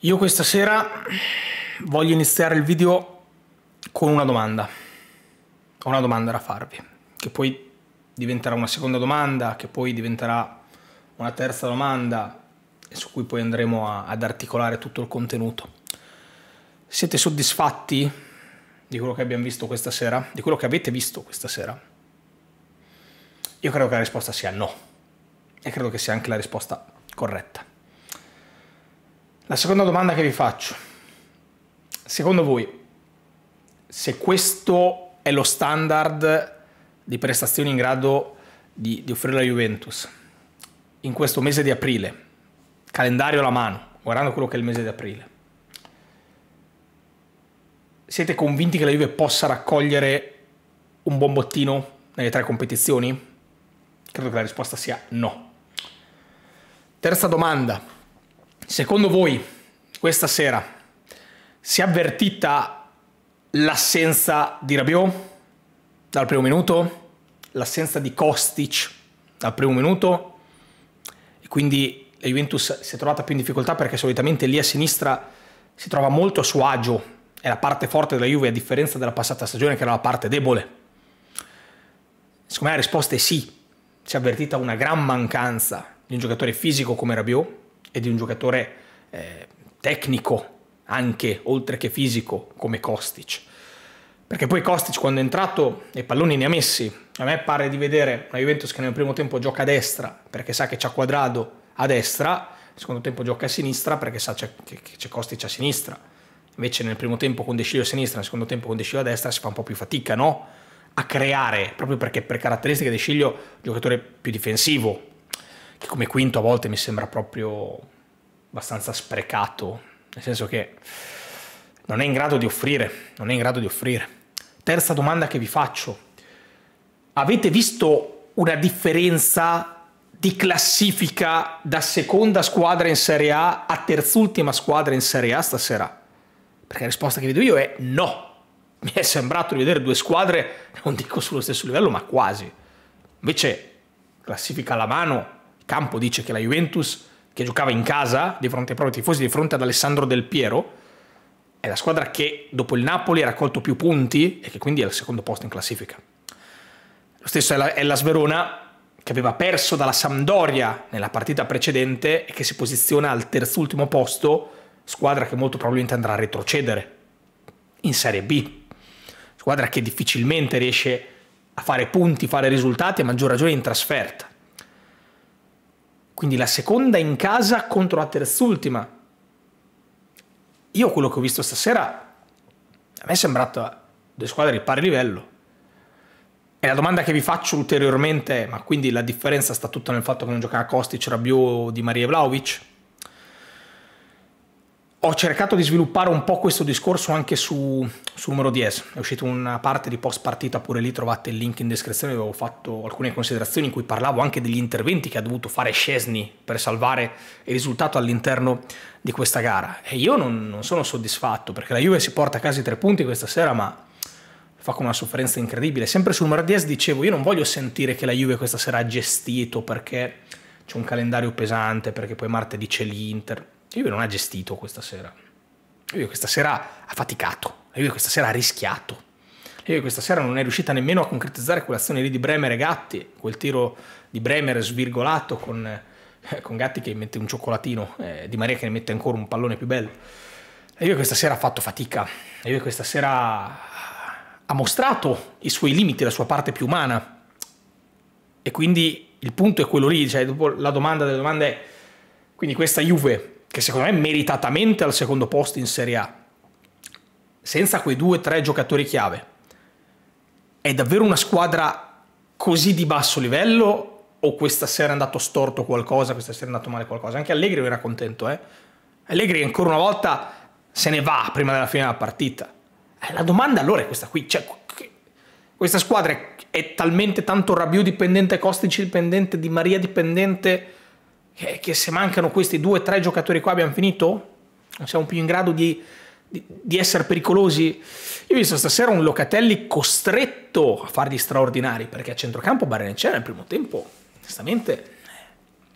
Io questa sera voglio iniziare il video con una domanda. Ho una domanda da farvi, che poi diventerà una seconda domanda, che poi diventerà una terza domanda, su cui poi andremo a, ad articolare tutto il contenuto. Siete soddisfatti di quello che abbiamo visto questa sera? Di quello che avete visto questa sera? Io credo che la risposta sia no. E credo che sia anche la risposta corretta. La seconda domanda che vi faccio, secondo voi, se questo è lo standard di prestazioni in grado di, di offrire la Juventus, in questo mese di aprile, calendario alla mano, guardando quello che è il mese di aprile, siete convinti che la Juve possa raccogliere un buon bottino nelle tre competizioni? Credo che la risposta sia no. Terza domanda. Secondo voi questa sera si è avvertita l'assenza di Rabiot dal primo minuto, l'assenza di Kostic dal primo minuto e quindi la Juventus si è trovata più in difficoltà perché solitamente lì a sinistra si trova molto a suo agio, è la parte forte della Juve a differenza della passata stagione che era la parte debole. Secondo me la risposta è sì, si è avvertita una gran mancanza di un giocatore fisico come Rabiot e di un giocatore eh, tecnico anche oltre che fisico come Kostic. Perché poi Kostic quando è entrato e palloni ne ha messi. A me pare di vedere una Juventus che nel primo tempo gioca a destra perché sa che c'ha quadrado a destra, nel secondo tempo gioca a sinistra perché sa che c'è Kostic a sinistra. Invece nel primo tempo con Desciglio a sinistra, nel secondo tempo con Desciglio a destra si fa un po' più fatica, no? A creare, proprio perché per caratteristiche Desciglio è un giocatore più difensivo, che come quinto a volte mi sembra proprio abbastanza sprecato, nel senso che non è in grado di offrire, non è in grado di offrire. Terza domanda che vi faccio, avete visto una differenza di classifica da seconda squadra in Serie A a terzultima squadra in Serie A stasera? Perché la risposta che vedo io è no. Mi è sembrato di vedere due squadre, non dico sullo stesso livello, ma quasi. Invece, classifica alla mano, Campo dice che la Juventus, che giocava in casa di fronte ai propri tifosi, di fronte ad Alessandro Del Piero, è la squadra che dopo il Napoli ha raccolto più punti e che quindi è al secondo posto in classifica. Lo stesso è la, è la Sverona, che aveva perso dalla Sampdoria nella partita precedente e che si posiziona al terzultimo posto, squadra che molto probabilmente andrà a retrocedere in Serie B, squadra che difficilmente riesce a fare punti, fare risultati, a maggior ragione in trasferta. Quindi la seconda in casa contro la terz'ultima. Io quello che ho visto stasera, a me è sembrato eh, due squadre di pari livello. E la domanda che vi faccio ulteriormente, ma quindi la differenza sta tutta nel fatto che non giocava Kostic, Rabiot, Di Maria Vlaovic? ho cercato di sviluppare un po' questo discorso anche su, su numero 10. È uscita una parte di post partita, pure lì trovate il link in descrizione dove ho fatto alcune considerazioni in cui parlavo anche degli interventi che ha dovuto fare Scesni per salvare il risultato all'interno di questa gara. E io non, non sono soddisfatto perché la Juve si porta a casa i tre punti questa sera, ma fa con una sofferenza incredibile. Sempre sul numero 10 dicevo, io non voglio sentire che la Juve questa sera ha gestito perché c'è un calendario pesante, perché poi martedì c'è l'Inter Juve non ha gestito questa sera. La Juve questa sera ha faticato, la Juve questa sera ha rischiato. La Juve questa sera non è riuscita nemmeno a concretizzare quell'azione lì di Bremer e Gatti, quel tiro di Bremer svirgolato con, eh, con Gatti che mette un cioccolatino, eh, Di Maria che ne mette ancora un pallone più bello. La Juve questa sera ha fatto fatica, la Juve questa sera ha mostrato i suoi limiti, la sua parte più umana. E quindi il punto è quello lì, cioè dopo la domanda delle domande è, quindi questa Juve che secondo me è meritatamente al secondo posto in Serie A, senza quei due o tre giocatori chiave, è davvero una squadra così di basso livello o questa sera è andato storto qualcosa, questa sera è andato male qualcosa? Anche Allegri era contento, eh? Allegri ancora una volta se ne va prima della fine della partita. Eh, la domanda allora è questa qui, cioè, questa squadra è talmente tanto Rabiu dipendente, Kostic dipendente, Di Maria dipendente che, eh, che se mancano questi due o tre giocatori qua abbiamo finito? Non siamo più in grado di, di, di essere pericolosi? Io ho visto stasera un Locatelli costretto a fargli straordinari perché a centrocampo Barenacea nel primo tempo, onestamente,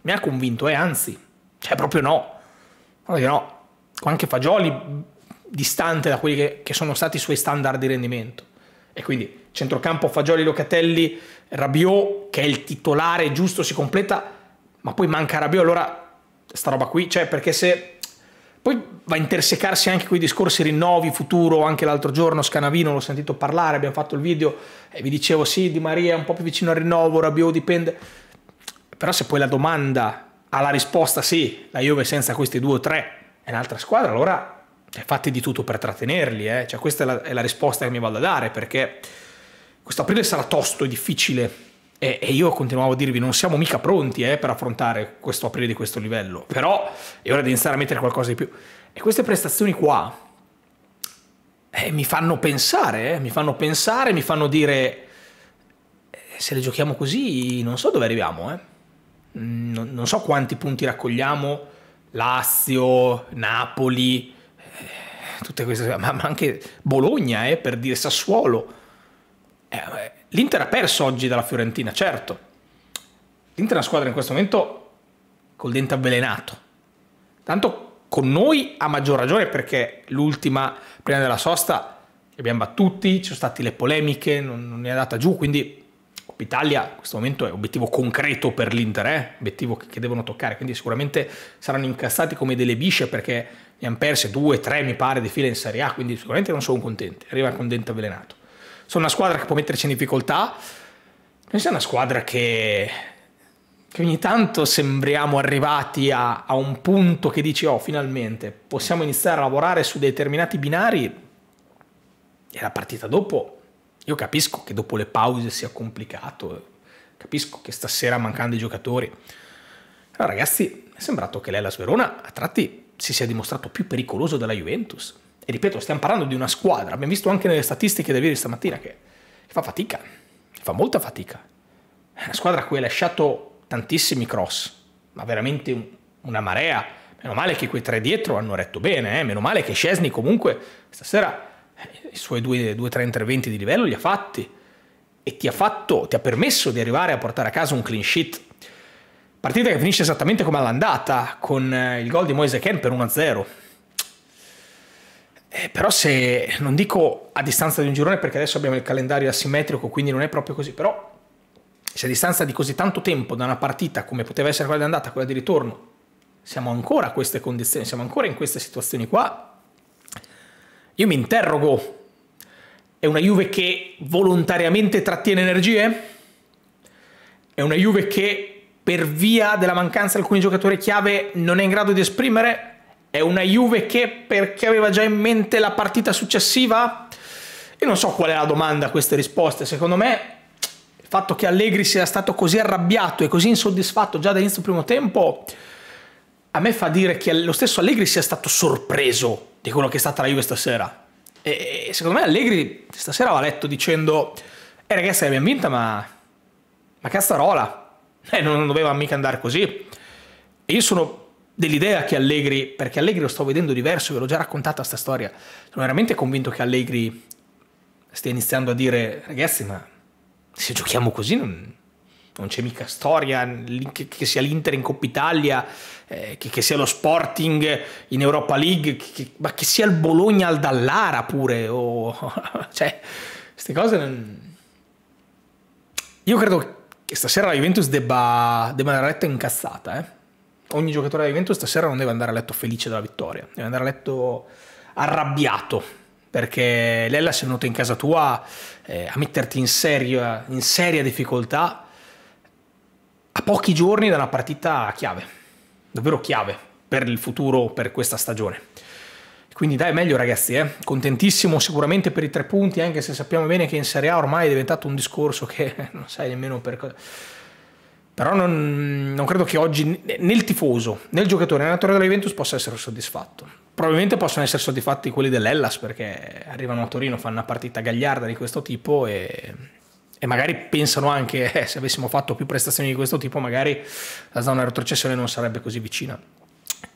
mi ha convinto e eh, anzi, cioè proprio no. Proprio no. Anche Fagioli distante da quelli che, che, sono stati i suoi standard di rendimento. E quindi centrocampo Fagioli Locatelli, Rabiot che è il titolare giusto si completa ma poi manca Rabiot, allora sta roba qui, cioè perché se poi va a intersecarsi anche quei discorsi rinnovi, futuro, anche l'altro giorno Scanavino l'ho sentito parlare, abbiamo fatto il video e vi dicevo sì, Di Maria è un po' più vicino al rinnovo, Rabiot dipende, però se poi la domanda ha la risposta sì, la Juve senza questi due o tre è un'altra squadra, allora cioè, fatti di tutto per trattenerli, eh? cioè, questa è la, è la risposta che mi vado a dare perché questo aprile sarà tosto e difficile e, e, io continuavo a dirvi: non siamo mica pronti eh, per affrontare questo aprile di questo livello, però è ora di iniziare a mettere qualcosa di più. E queste prestazioni qua eh, mi fanno pensare, eh, mi fanno pensare, mi fanno dire: eh, se le giochiamo così, non so dove arriviamo, eh. mm, non, non, so quanti punti raccogliamo, Lazio, Napoli, eh, tutte queste, ma, ma anche Bologna, per dire Sassuolo. Eh, L'Inter ha perso oggi dalla Fiorentina, certo. L'Inter è una squadra in questo momento col dente avvelenato. Tanto con noi ha maggior ragione perché l'ultima prima della sosta li abbiamo battuti, ci sono state le polemiche, non, non è andata giù, quindi Coppa Italia in questo momento è obiettivo concreto per l'Inter, eh? obiettivo che, che, devono toccare, quindi sicuramente saranno incassati come delle bisce perché ne hanno perse due, tre mi pare di fila in Serie A, quindi sicuramente non sono contenti, arriva con dente avvelenato sono una squadra che può metterci in difficoltà. Noi siamo una squadra che, che ogni tanto sembriamo arrivati a, a un punto che dici, oh, finalmente possiamo iniziare a lavorare su determinati binari e la partita dopo. Io capisco che dopo le pause sia complicato, capisco che stasera mancando i giocatori. Allora, ragazzi, mi è sembrato che l'Elas Sverona a tratti si sia dimostrato più pericoloso della Juventus. E ripeto, stiamo parlando di una squadra, abbiamo visto anche nelle statistiche da ieri stamattina che, fa fatica, fa molta fatica. È una squadra a cui ha lasciato tantissimi cross, ma veramente un, una marea. Meno male che quei tre dietro hanno retto bene, eh? meno male che Scesni comunque stasera eh, i suoi due, due tre interventi di livello li ha fatti e ti ha, fatto, ti ha permesso di arrivare a portare a casa un clean sheet. Partita che finisce esattamente come all'andata, con eh, il gol di Moise Ken per 1-0. Eh, però se, non dico a distanza di un girone perché adesso abbiamo il calendario asimmetrico, quindi non è proprio così, però se a distanza di così tanto tempo da una partita come poteva essere quella di andata, quella di ritorno, siamo ancora a queste condizioni, siamo ancora in queste situazioni qua, io mi interrogo, è una Juve che volontariamente trattiene energie? È una Juve che per via della mancanza di alcuni giocatori chiave non è in grado di esprimere? È una Juve che perché aveva già in mente la partita successiva? Io non so qual è la domanda a queste risposte, secondo me il fatto che Allegri sia stato così arrabbiato e così insoddisfatto già dall'inizio del primo tempo a me fa dire che lo stesso Allegri sia stato sorpreso di quello che è stata la Juve stasera. E, e secondo me Allegri stasera va letto dicendo eh ragazzi l'abbiamo vinta ma ma cazzarola, eh, non doveva mica andare così. E io sono dell'idea che Allegri, perché Allegri lo sto vedendo diverso, ve l'ho già raccontata questa storia, sono veramente convinto che Allegri stia iniziando a dire ragazzi ma se giochiamo così non, non c'è mica storia, che, che sia l'Inter in Coppa Italia, eh, che, che, sia lo Sporting in Europa League, che, ma che sia il Bologna al Dallara pure, o, cioè queste cose... Non... Io credo che stasera la Juventus debba, debba andare a retta incazzata, eh ogni giocatore della Juventus stasera non deve andare a letto felice della vittoria, deve andare a letto arrabbiato, perché Lella si è venuta in casa tua eh, a metterti in seria, in seria difficoltà a pochi giorni da una partita chiave, davvero chiave per il futuro, per questa stagione. Quindi dai, meglio ragazzi, eh? contentissimo sicuramente per i tre punti, anche se sappiamo bene che in Serie A ormai è diventato un discorso che non sai nemmeno per cosa però non, non, credo che oggi né il tifoso, né il giocatore, né l'allenatore della Juventus possa essere soddisfatto. Probabilmente possono essere soddisfatti quelli dell'Ellas perché arrivano a Torino, fanno una partita gagliarda di questo tipo e, e magari pensano anche eh, se avessimo fatto più prestazioni di questo tipo magari la zona retrocessione non sarebbe così vicina.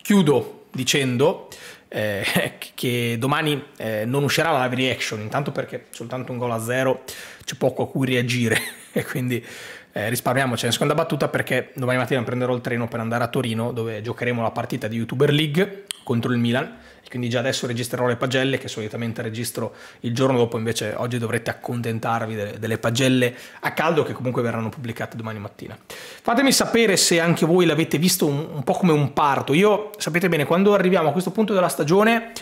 Chiudo dicendo eh, che domani eh, non uscirà la live reaction, intanto perché soltanto un gol a zero c'è poco a cui reagire e quindi eh, risparmiamoci la seconda battuta perché domani mattina prenderò il treno per andare a Torino dove giocheremo la partita di YouTuber League contro il Milan quindi già adesso registrerò le pagelle che solitamente registro il giorno dopo invece oggi dovrete accontentarvi delle, delle, pagelle a caldo che comunque verranno pubblicate domani mattina fatemi sapere se anche voi l'avete visto un, un po' come un parto io sapete bene quando arriviamo a questo punto della stagione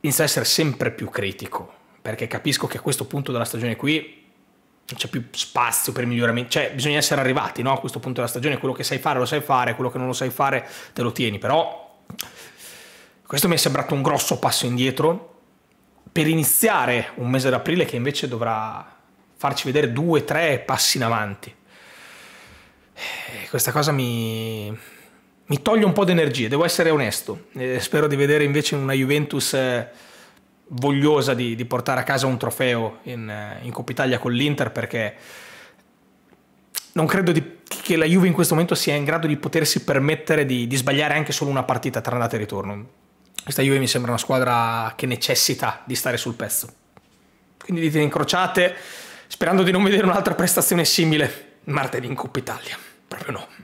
inizio a essere sempre più critico perché capisco che a questo punto della stagione qui c'è più spazio per miglioramenti, cioè bisogna essere arrivati no? a questo punto della stagione, quello che sai fare lo sai fare, quello che non lo sai fare te lo tieni, però questo mi è sembrato un grosso passo indietro per iniziare un mese d'aprile che invece dovrà farci vedere due, tre passi in avanti. Eh, questa cosa mi, mi toglie un po' di energie, devo essere onesto, eh, spero di vedere invece una Juventus eh, vogliosa di, di, portare a casa un trofeo in, in Coppa Italia con l'Inter perché non credo di, che la Juve in questo momento sia in grado di potersi permettere di, di sbagliare anche solo una partita tra andata e ritorno. Questa Juve mi sembra una squadra che necessita di stare sul pezzo. Quindi dite incrociate, sperando di non vedere un'altra prestazione simile martedì in Coppa Italia. Proprio no.